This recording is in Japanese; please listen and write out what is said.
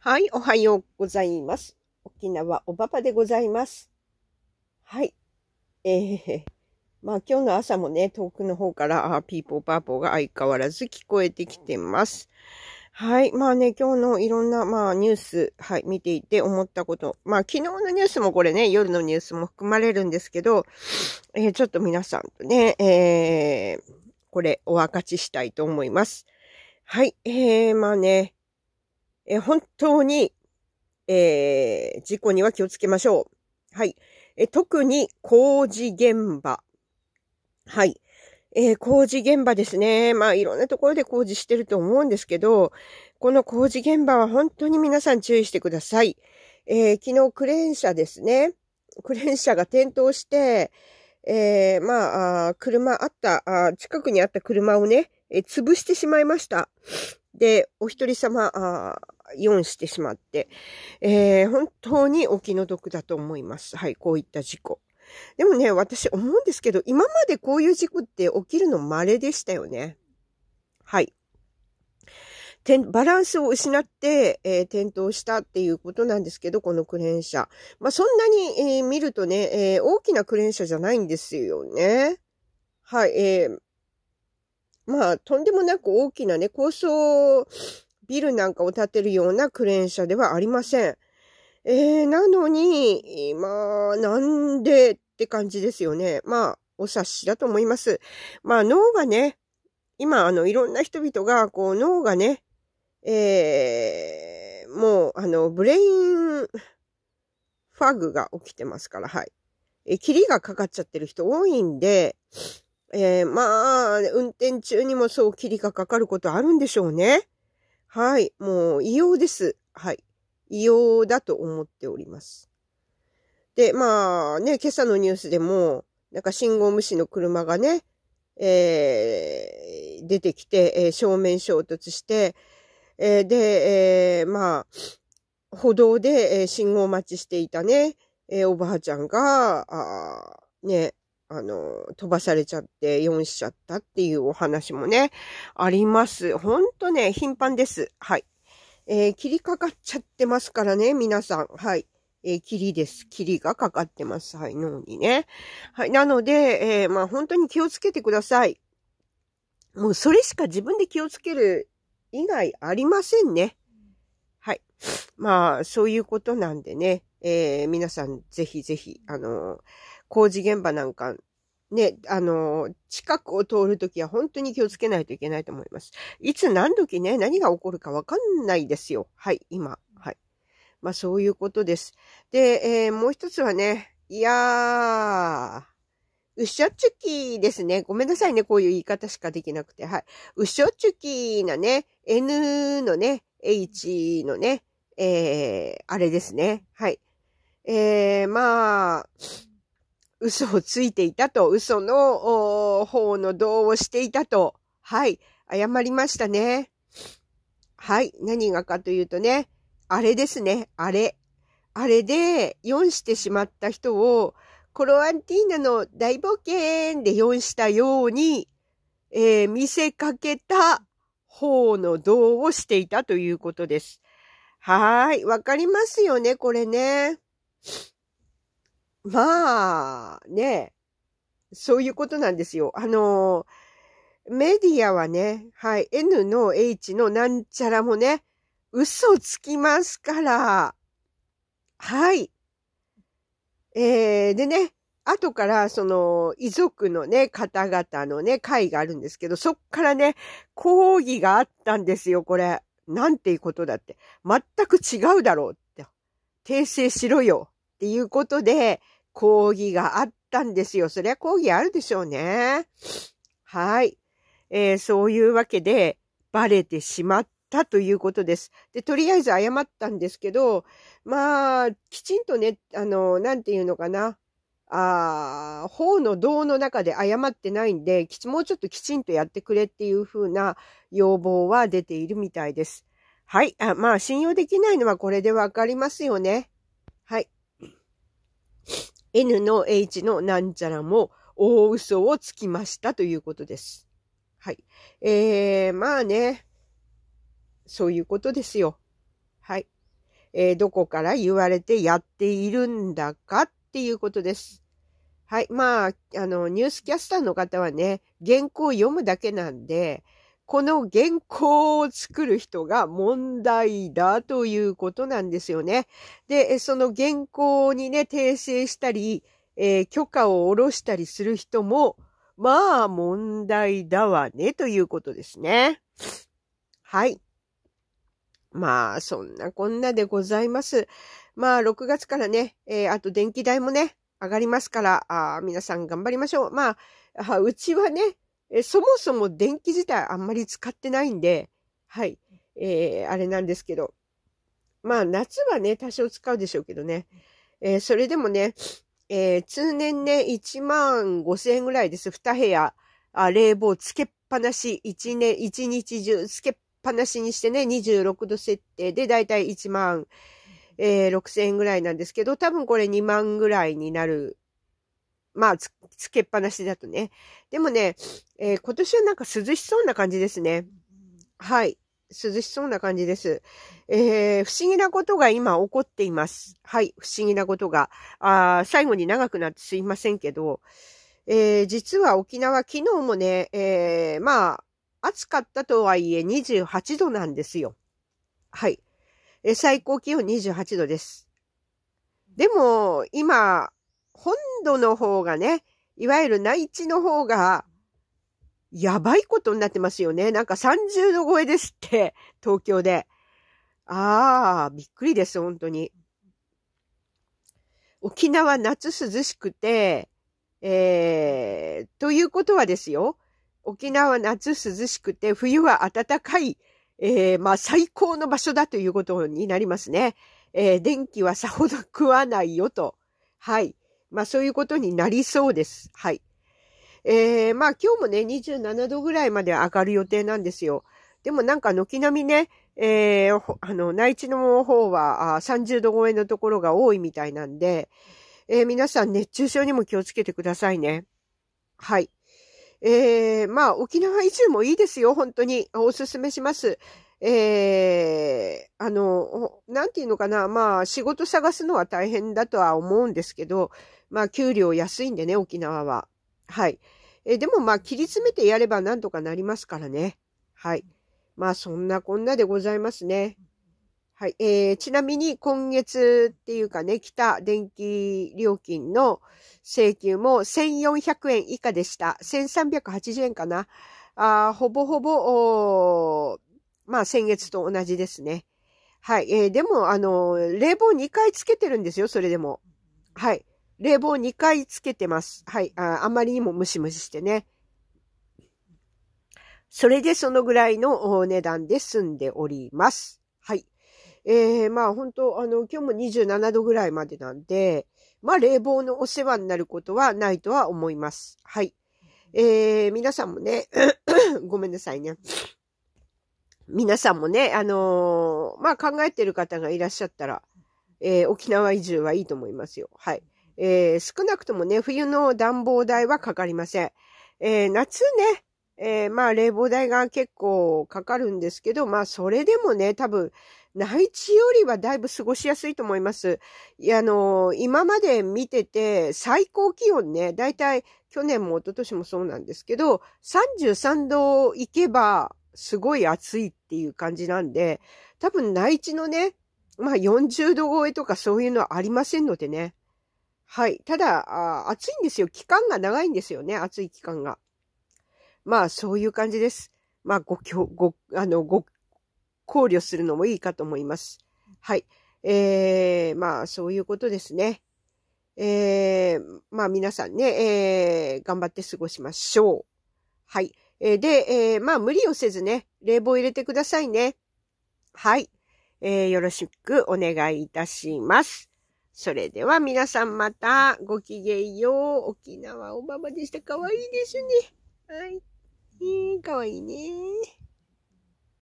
はい、おはようございます。沖縄おばばでございます。はい。えー、まあ今日の朝もね、遠くの方からあーピーポーパーポーが相変わらず聞こえてきてます。はい。まあね、今日のいろんな、まあ、ニュース、はい、見ていて思ったこと。まあ、昨日のニュースもこれね、夜のニュースも含まれるんですけど、えー、ちょっと皆さんとね、えー、これ、お分かちしたいと思います。はい。えー、まあね、え本当に、えー、事故には気をつけましょう。はい。え特に工事現場。はい。えー、工事現場ですね。まあ、いろんなところで工事してると思うんですけど、この工事現場は本当に皆さん注意してください。えー、昨日クレーン車ですね。クレーン車が転倒して、えー、まあ、車あったあ、近くにあった車をね、え潰してしまいました。で、お一人様、あ4してしまって、えー、本当にお気の毒だと思います。はい、こういった事故。でもね、私思うんですけど、今までこういう事故って起きるの稀でしたよね。はい。バランスを失って、えー、転倒したっていうことなんですけど、このクレーン車。まあ、そんなに、えー、見るとね、えー、大きなクレーン車じゃないんですよね。はい、えー、まあ、とんでもなく大きなね、高層ビルなんかを建てるようなクレーン車ではありません。えー、なのに、まあ、なんでって感じですよね。まあ、お察しだと思います。まあ、脳がね、今、あの、いろんな人々が、こう、脳がね、えー、もう、あの、ブレインファグが起きてますから、はい。え、霧がかかっちゃってる人多いんで、えー、まあ、運転中にもそう、霧がかかることあるんでしょうね。はい。もう異様です。はい。異様だと思っております。で、まあね、今朝のニュースでも、なんか信号無視の車がね、えー、出てきて、えー、正面衝突して、えー、で、えまあ、歩道で、え信号待ちしていたね、えおばあちゃんが、あね、あの、飛ばされちゃって4しちゃったっていうお話もね、あります。ほんとね、頻繁です。はい。えー、霧かかっちゃってますからね、皆さん。はい。えー、霧です。霧がかかってます。はい、脳にね。はい。なので、えー、まあ本当に気をつけてください。もうそれしか自分で気をつける以外ありませんね。はい。まあ、そういうことなんでね。えー、皆さん、ぜひぜひ、あのー工事現場なんか、ね、あの、近くを通るときは本当に気をつけないといけないと思います。いつ何時ね、何が起こるかわかんないですよ。はい、今。はい。まあそういうことです。で、えー、もう一つはね、いやー、うっしょっちゅきですね。ごめんなさいね。こういう言い方しかできなくて。はい。うっしょっちゅきなね、N のね、H のね、えー、あれですね。はい。えー、まあ、嘘をついていたと、嘘の方の動をしていたと、はい、謝りましたね。はい、何がかというとね、あれですね、あれ。あれで4してしまった人を、コロアンティーナの大冒険で4したように、えー、見せかけた方の動をしていたということです。はい、わかりますよね、これね。まあ、ね、そういうことなんですよ。あのメディアはね、はい、N の H のなんちゃらもね、嘘つきますから、はい。えー、でね、後から、その、遺族のね、方々のね、会があるんですけど、そっからね、抗議があったんですよ、これ。なんていうことだって。全く違うだろうって。訂正しろよ。っていうことで、講義があったんですよ。そりゃ講義あるでしょうね。はい。えー、そういうわけで、バレてしまったということです。で、とりあえず謝ったんですけど、まあ、きちんとね、あの、なんていうのかな。ああ、法の道の中で謝ってないんで、もうちょっときちんとやってくれっていう風な要望は出ているみたいです。はい。あまあ、信用できないのはこれでわかりますよね。N の H のなんちゃらも大嘘をつきましたということです。はい。えー、まあね、そういうことですよ。はい。えー、どこから言われてやっているんだかっていうことです。はい。まあ、あの、ニュースキャスターの方はね、原稿を読むだけなんで、この原稿を作る人が問題だということなんですよね。で、その原稿にね、訂正したり、えー、許可を下ろしたりする人も、まあ問題だわね、ということですね。はい。まあ、そんなこんなでございます。まあ、6月からね、えー、あと電気代もね、上がりますから、あ皆さん頑張りましょう。まあ、うちはね、えそもそも電気自体あんまり使ってないんで、はい、えー、あれなんですけど。まあ、夏はね、多少使うでしょうけどね。えー、それでもね、えー、通年ね、1万5千円ぐらいです。2部屋、あ冷房つけっぱなし、1年、1日中つけっぱなしにしてね、26度設定で、だいたい1万、えー、6千円ぐらいなんですけど、多分これ2万ぐらいになるまあつ、つけっぱなしだとね。でもね、えー、今年はなんか涼しそうな感じですね。はい。涼しそうな感じです。えー、不思議なことが今起こっています。はい、不思議なことが。あ最後に長くなってすいませんけど、えー、実は沖縄昨日もね、えー、まあ、暑かったとはいえ28度なんですよ。はい。えー、最高気温28度です。でも、今、本土の方がね、いわゆる内地の方が、やばいことになってますよね。なんか30度超えですって、東京で。ああ、びっくりです、本当に。沖縄夏涼しくて、えー、ということはですよ。沖縄夏涼しくて、冬は暖かい、えー、まあ最高の場所だということになりますね。えー、電気はさほど食わないよと。はい。まあそういうことになりそうです。はい。えー、まあ今日もね、27度ぐらいまで上がる予定なんですよ。でもなんか軒並みね、えー、あの、内地の方は30度超えのところが多いみたいなんで、えー、皆さん熱中症にも気をつけてくださいね。はい。えー、まあ沖縄移住もいいですよ、本当に。おすすめします。えー、あの、なんていうのかな、まあ仕事探すのは大変だとは思うんですけど、まあ、給料安いんでね、沖縄は。はい。え、でもまあ、切り詰めてやればなんとかなりますからね。はい。まあ、そんなこんなでございますね。はい。えー、ちなみに今月っていうかね、来た電気料金の請求も1400円以下でした。1380円かな。あほぼほぼ、まあ先月と同じですね。はい。えー、でも、あの、冷房2回つけてるんですよ、それでも。はい。冷房2回つけてます。はい。ああんまりにもムシムシしてね。それでそのぐらいの値段で済んでおります。はい。えー、まあ本当あの、今日も27度ぐらいまでなんで、まあ冷房のお世話になることはないとは思います。はい。えー、皆さんもね、ごめんなさいね。皆さんもね、あのー、まあ考えてる方がいらっしゃったら、えー、沖縄移住はいいと思いますよ。はい。えー、少なくともね、冬の暖房代はかかりません。えー、夏ね、えー、まあ冷房代が結構かかるんですけど、まあそれでもね、多分、内地よりはだいぶ過ごしやすいと思います。いや、あのー、今まで見てて、最高気温ね、だいたい去年も一昨年もそうなんですけど、33度行けば、すごい暑いっていう感じなんで、多分内地のね、まあ40度超えとかそういうのはありませんのでね。はい。ただあ、暑いんですよ。期間が長いんですよね。暑い期間が。まあ、そういう感じです。まあ、ご、ご、あの、ご、考慮するのもいいかと思います。はい。えー、まあ、そういうことですね。えー、まあ、皆さんね、えー、頑張って過ごしましょう。はい。えー、で、えー、まあ、無理をせずね、冷房を入れてくださいね。はい。えー、よろしくお願いいたします。それでは皆さんまたごきげんよう。沖縄おばばでした。かわいいですね。はい。えー、かわいいね。